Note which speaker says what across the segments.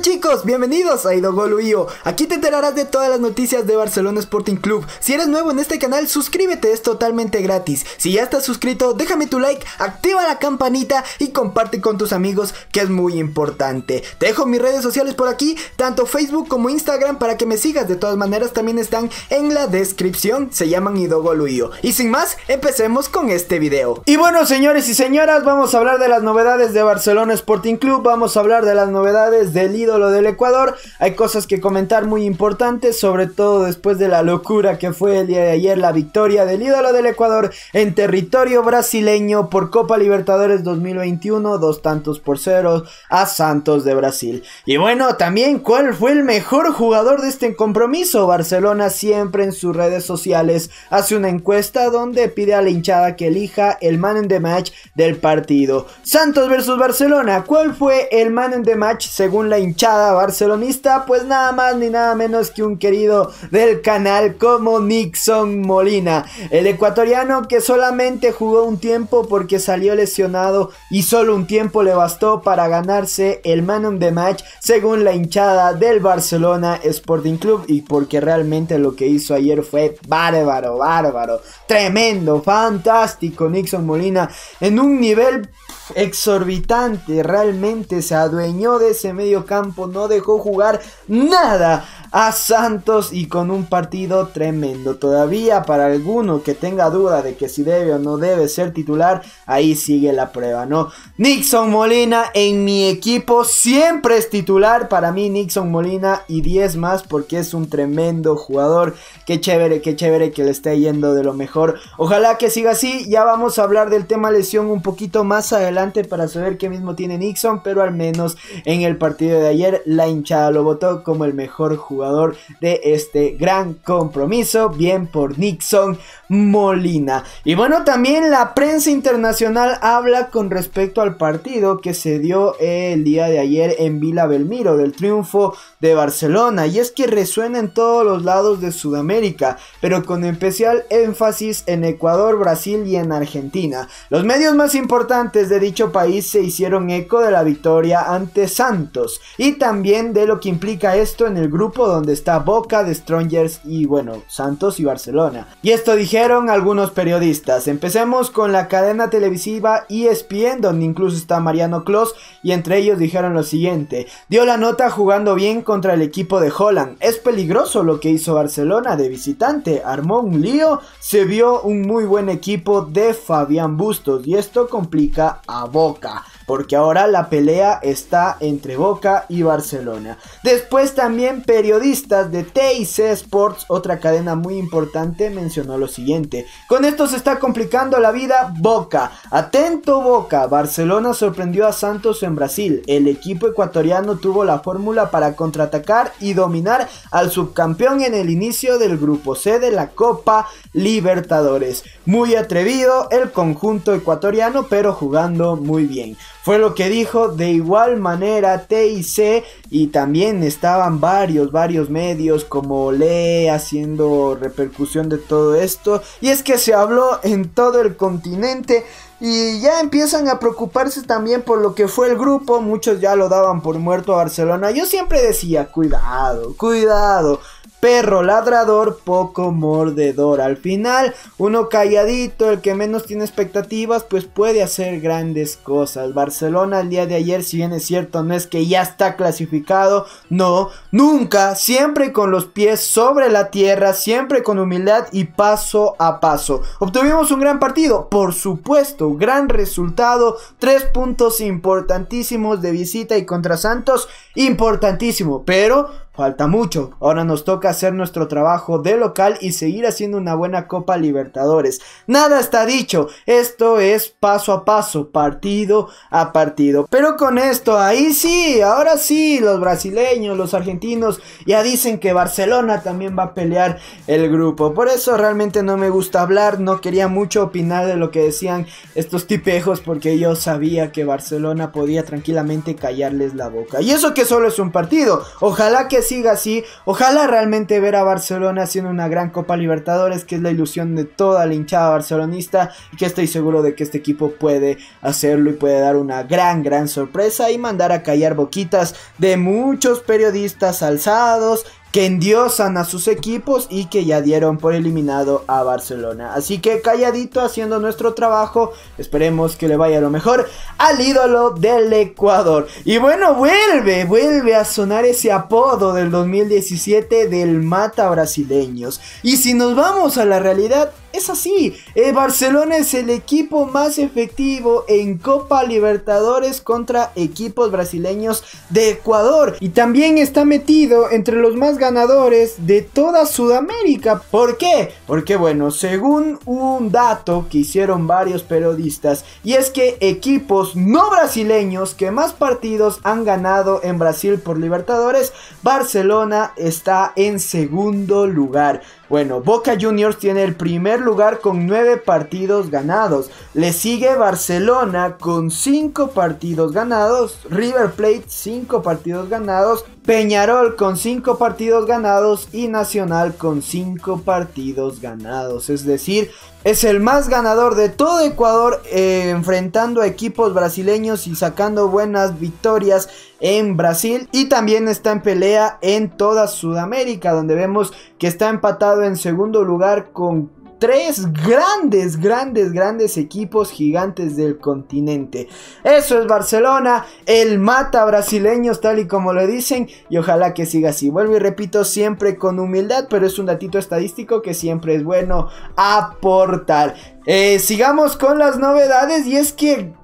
Speaker 1: chicos, bienvenidos a Idogoluio. Aquí te enterarás de todas las noticias de Barcelona Sporting Club. Si eres nuevo en este canal, suscríbete, es totalmente gratis. Si ya estás suscrito, déjame tu like, activa la campanita y comparte con tus amigos, que es muy importante. Te dejo mis redes sociales por aquí, tanto Facebook como Instagram para que me sigas. De todas maneras, también están en la descripción. Se llaman Idogoluio. Y sin más, empecemos con este video. Y bueno, señores y señoras, vamos a hablar de las novedades de Barcelona Sporting Club, vamos a hablar de las novedades del ídolo del Ecuador. Hay cosas que comentar muy importantes, sobre todo después de la locura que fue el día de ayer la victoria del ídolo del Ecuador en territorio brasileño por Copa Libertadores 2021, dos tantos por cero a Santos de Brasil. Y bueno, también cuál fue el mejor jugador de este compromiso. Barcelona siempre en sus redes sociales hace una encuesta donde pide a la hinchada que elija el man en the match del partido. Santos versus Barcelona, ¿cuál fue el man en the match según la hinchada barcelonista, pues nada más ni nada menos que un querido del canal como Nixon Molina, el ecuatoriano que solamente jugó un tiempo porque salió lesionado y solo un tiempo le bastó para ganarse el man de the match según la hinchada del Barcelona Sporting Club y porque realmente lo que hizo ayer fue bárbaro, bárbaro, tremendo, fantástico Nixon Molina en un nivel exorbitante, realmente se adueñó de ese medio no dejó jugar nada a Santos y con un partido tremendo. Todavía para alguno que tenga duda de que si debe o no debe ser titular, ahí sigue la prueba, ¿no? Nixon Molina en mi equipo siempre es titular para mí, Nixon Molina y 10 más porque es un tremendo jugador. Qué chévere, qué chévere que le esté yendo de lo mejor. Ojalá que siga así, ya vamos a hablar del tema lesión un poquito más adelante para saber qué mismo tiene Nixon, pero al menos en el partido de ayer, la hinchada lo votó como el mejor jugador de este gran compromiso. Bien por Nixon Molina. Y bueno, también la prensa internacional habla con respecto al partido que se dio el día de ayer en Vila Belmiro, del triunfo de Barcelona y es que resuena en todos los lados de Sudamérica, pero con especial énfasis en Ecuador, Brasil y en Argentina. Los medios más importantes de dicho país se hicieron eco de la victoria ante Santos y también de lo que implica esto en el grupo donde está Boca, de Strongers y bueno, Santos y Barcelona. Y esto dijeron algunos periodistas. Empecemos con la cadena televisiva ESPN donde incluso está Mariano Clos y entre ellos dijeron lo siguiente. Dio la nota jugando bien con contra el equipo de Holland. Es peligroso lo que hizo Barcelona de visitante, armó un lío, se vio un muy buen equipo de Fabián Bustos y esto complica a Boca porque ahora la pelea está entre Boca y Barcelona. Después también periodistas de TIC Sports, otra cadena muy importante, mencionó lo siguiente. Con esto se está complicando la vida Boca. Atento Boca, Barcelona sorprendió a Santos en Brasil. El equipo ecuatoriano tuvo la fórmula para contraatacar y dominar al subcampeón en el inicio del grupo C de la Copa Libertadores. Muy atrevido el conjunto ecuatoriano, pero jugando muy bien. Fue lo que dijo de igual manera TIC y también estaban varios, varios medios como Le haciendo repercusión de todo esto. Y es que se habló en todo el continente y ya empiezan a preocuparse también por lo que fue el grupo. Muchos ya lo daban por muerto a Barcelona. Yo siempre decía, cuidado, cuidado perro ladrador, poco mordedor. Al final, uno calladito, el que menos tiene expectativas, pues puede hacer grandes cosas. Barcelona el día de ayer, si bien es cierto, no es que ya está clasificado, no, nunca, siempre con los pies sobre la tierra, siempre con humildad y paso a paso. Obtuvimos un gran partido, por supuesto, gran resultado, tres puntos importantísimos de visita y contra Santos, importantísimo, pero Falta mucho. Ahora nos toca hacer nuestro trabajo de local y seguir haciendo una buena Copa Libertadores. Nada está dicho. Esto es paso a paso, partido a partido. Pero con esto, ahí sí, ahora sí, los brasileños, los argentinos ya dicen que Barcelona también va a pelear el grupo. Por eso realmente no me gusta hablar. No quería mucho opinar de lo que decían estos tipejos porque yo sabía que Barcelona podía tranquilamente callarles la boca. Y eso que solo es un partido. Ojalá que siga así. Ojalá realmente ver a Barcelona haciendo una gran Copa Libertadores, que es la ilusión de toda la hinchada barcelonista y que estoy seguro de que este equipo puede hacerlo y puede dar una gran, gran sorpresa y mandar a callar boquitas de muchos periodistas alzados que endiosan a sus equipos y que ya dieron por eliminado a Barcelona. Así que calladito haciendo nuestro trabajo, esperemos que le vaya lo mejor al ídolo del Ecuador. Y bueno, vuelve, vuelve a sonar ese apodo del 2017 del Mata Brasileños. Y si nos vamos a la realidad, es así, el Barcelona es el equipo más efectivo en Copa Libertadores contra equipos brasileños de Ecuador y también está metido entre los más ganadores de toda Sudamérica. ¿Por qué? Porque bueno, según un dato que hicieron varios periodistas y es que equipos no brasileños que más partidos han ganado en Brasil por Libertadores, Barcelona está en segundo lugar. Bueno, Boca Juniors tiene el primer lugar con 9 partidos ganados. Le sigue Barcelona con 5 partidos ganados. River Plate 5 partidos ganados. Peñarol con 5 partidos ganados y Nacional con 5 partidos ganados. Es decir, es el más ganador de todo Ecuador eh, enfrentando a equipos brasileños y sacando buenas victorias en Brasil. Y también está en pelea en toda Sudamérica, donde vemos que está empatado en segundo lugar con tres grandes, grandes, grandes equipos gigantes del continente. Eso es Barcelona, el mata brasileños tal y como lo dicen y ojalá que siga así. Vuelvo y repito siempre con humildad, pero es un datito estadístico que siempre es bueno aportar. Eh, sigamos con las novedades y es que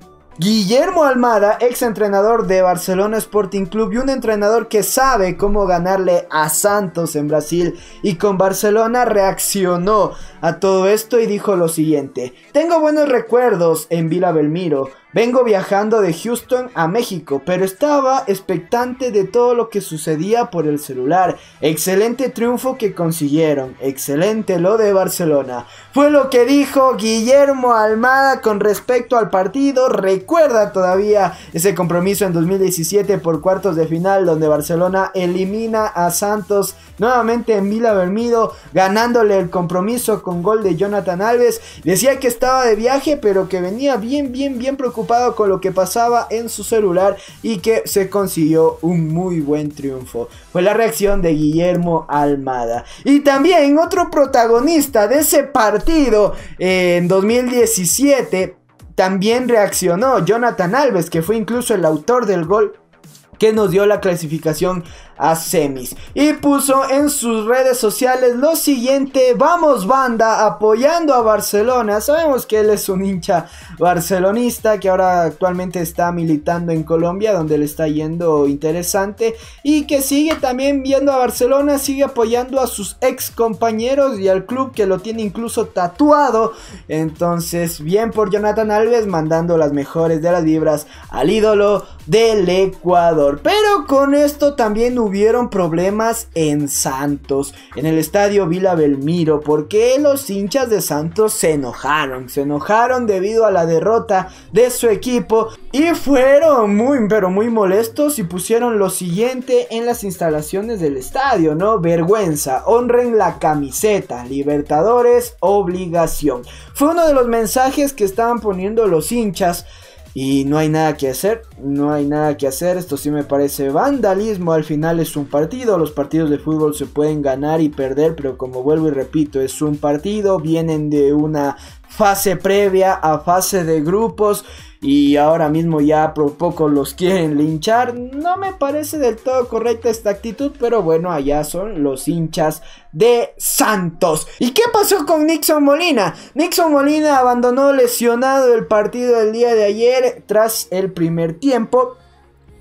Speaker 1: Guillermo Almada, ex entrenador de Barcelona Sporting Club y un entrenador que sabe cómo ganarle a Santos en Brasil y con Barcelona reaccionó a todo esto y dijo lo siguiente, tengo buenos recuerdos en Vila Belmiro, Vengo viajando de Houston a México, pero estaba expectante de todo lo que sucedía por el celular. Excelente triunfo que consiguieron, excelente lo de Barcelona. Fue lo que dijo Guillermo Almada con respecto al partido. Recuerda todavía ese compromiso en 2017 por cuartos de final donde Barcelona elimina a Santos nuevamente en Vila Bermido, ganándole el compromiso con gol de Jonathan Alves. Decía que estaba de viaje, pero que venía bien, bien, bien preocupado con lo que pasaba en su celular y que se consiguió un muy buen triunfo. Fue la reacción de Guillermo Almada. Y también otro protagonista de ese partido eh, en 2017 también reaccionó Jonathan Alves, que fue incluso el autor del gol que nos dio la clasificación a semis. Y puso en sus redes sociales lo siguiente, vamos banda apoyando a Barcelona. Sabemos que él es un hincha barcelonista que ahora actualmente está militando en Colombia donde le está yendo interesante y que sigue también viendo a Barcelona, sigue apoyando a sus ex compañeros y al club que lo tiene incluso tatuado. Entonces, bien por Jonathan Alves mandando las mejores de las vibras al ídolo del Ecuador. Pero con esto también hubo hubieron problemas en Santos, en el estadio Vila Belmiro, porque los hinchas de Santos se enojaron, se enojaron debido a la derrota de su equipo y fueron muy, pero muy molestos y pusieron lo siguiente en las instalaciones del estadio, ¿no? Vergüenza, honren la camiseta, Libertadores, obligación. Fue uno de los mensajes que estaban poniendo los hinchas y no hay nada que hacer, no hay nada que hacer, esto sí me parece vandalismo, al final es un partido, los partidos de fútbol se pueden ganar y perder, pero como vuelvo y repito, es un partido, vienen de una fase previa a fase de grupos y ahora mismo ya por poco los quieren linchar. No me parece del todo correcta esta actitud, pero bueno, allá son los hinchas de Santos. ¿Y qué pasó con Nixon Molina? Nixon Molina abandonó lesionado el partido del día de ayer tras el primer tiempo tiempo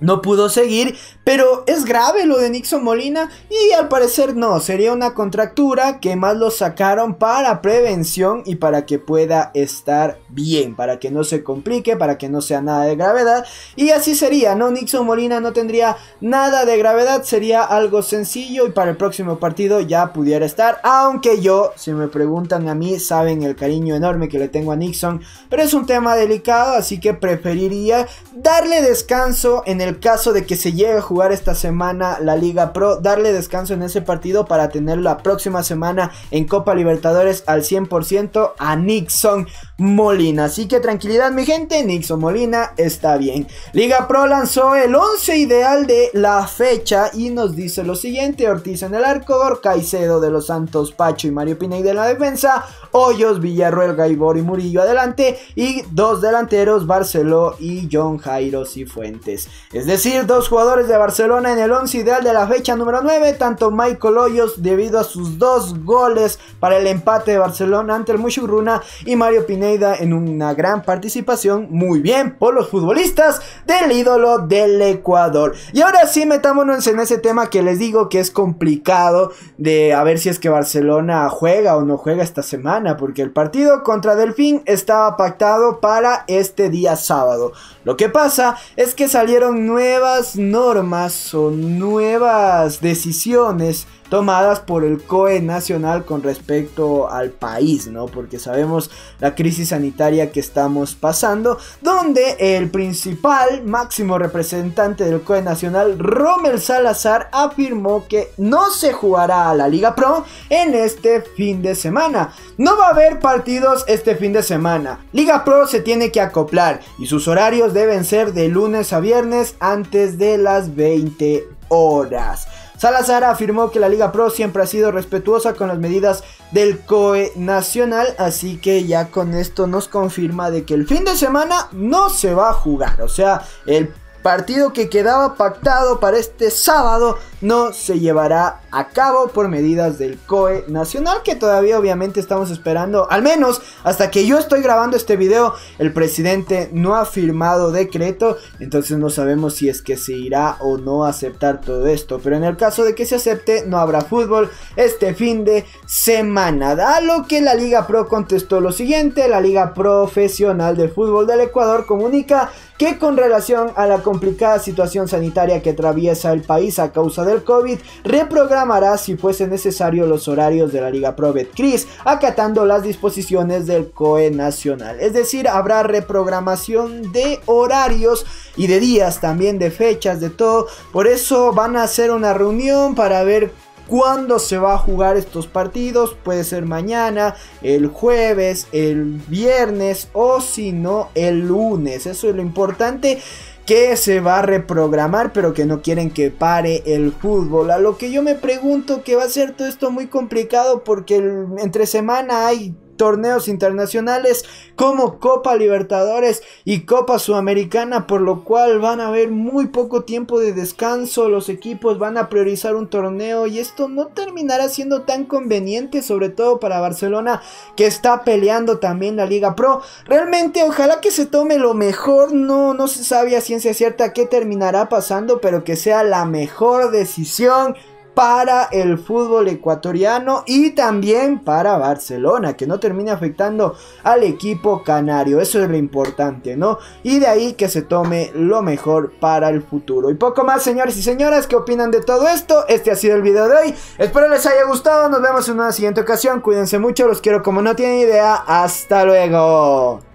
Speaker 1: no pudo seguir, pero es grave lo de Nixon Molina y al parecer no, sería una contractura que más lo sacaron para prevención y para que pueda estar bien, para que no se complique, para que no sea nada de gravedad y así sería, ¿no? Nixon Molina no tendría nada de gravedad, sería algo sencillo y para el próximo partido ya pudiera estar, aunque yo, si me preguntan a mí, saben el cariño enorme que le tengo a Nixon, pero es un tema delicado, así que preferiría darle descanso en el el caso de que se llegue a jugar esta semana la Liga Pro, darle descanso en ese partido para tener la próxima semana en Copa Libertadores al 100% a Nixon Molina. Así que tranquilidad mi gente, Nixon Molina está bien. Liga Pro lanzó el 11 ideal de la fecha y nos dice lo siguiente, Ortiz en el arco, Caicedo de los Santos, Pacho y Mario Piney de la defensa, Hoyos, Villarroel, Gaibor y Murillo adelante y dos delanteros, Barceló y John Jairo Cifuentes. Es decir, dos jugadores de Barcelona en el 11 ideal de la fecha número 9, tanto Michael Hoyos debido a sus dos goles para el empate de Barcelona ante el Mushugruna y Mario Pineda en una gran participación, muy bien por los futbolistas del ídolo del Ecuador. Y ahora sí metámonos en ese tema que les digo que es complicado de a ver si es que Barcelona juega o no juega esta semana, porque el partido contra Delfín estaba pactado para este día sábado. Lo que pasa es que salieron nuevas normas o nuevas decisiones tomadas por el COE nacional con respecto al país, ¿no? Porque sabemos la crisis sanitaria que estamos pasando, donde el principal máximo representante del COE nacional, Rommel Salazar, afirmó que no se jugará a la Liga Pro en este fin de semana. No va a haber partidos este fin de semana. Liga Pro se tiene que acoplar y sus horarios deben ser de lunes a viernes antes de las 20 horas. Salazar afirmó que la Liga Pro siempre ha sido respetuosa con las medidas del COE nacional, así que ya con esto nos confirma de que el fin de semana no se va a jugar. O sea, el partido que quedaba pactado para este sábado no se llevará a cabo por medidas del COE Nacional, que todavía obviamente estamos esperando, al menos hasta que yo estoy grabando este video, el presidente no ha firmado decreto, entonces no sabemos si es que se irá o no aceptar todo esto, pero en el caso de que se acepte, no habrá fútbol este fin de semana, a lo que la Liga Pro contestó lo siguiente, la Liga Profesional de Fútbol del Ecuador comunica que con relación a la complicada situación sanitaria que atraviesa el país a causa del COVID, reprogramará si fuese necesario los horarios de la Liga Pro Chris, acatando las disposiciones del COE Nacional. Es decir, habrá reprogramación de horarios y de días también, de fechas, de todo. Por eso van a hacer una reunión para ver cuándo se va a jugar estos partidos. Puede ser mañana, el jueves, el viernes o si no, el lunes. Eso es lo importante que se va a reprogramar, pero que no quieren que pare el fútbol. A lo que yo me pregunto que va a ser todo esto muy complicado porque entre semana hay torneos internacionales como Copa Libertadores y Copa Sudamericana, por lo cual van a haber muy poco tiempo de descanso, los equipos van a priorizar un torneo y esto no terminará siendo tan conveniente, sobre todo para Barcelona que está peleando también la Liga Pro. Realmente ojalá que se tome lo mejor, no, no se sabe a ciencia cierta qué terminará pasando, pero que sea la mejor decisión para el fútbol ecuatoriano y también para Barcelona, que no termine afectando al equipo canario. Eso es lo importante, ¿no? Y de ahí que se tome lo mejor para el futuro. Y poco más, señores y señoras, ¿qué opinan de todo esto? Este ha sido el video de hoy. Espero les haya gustado. Nos vemos en una siguiente ocasión. Cuídense mucho, los quiero como no tienen idea. Hasta luego.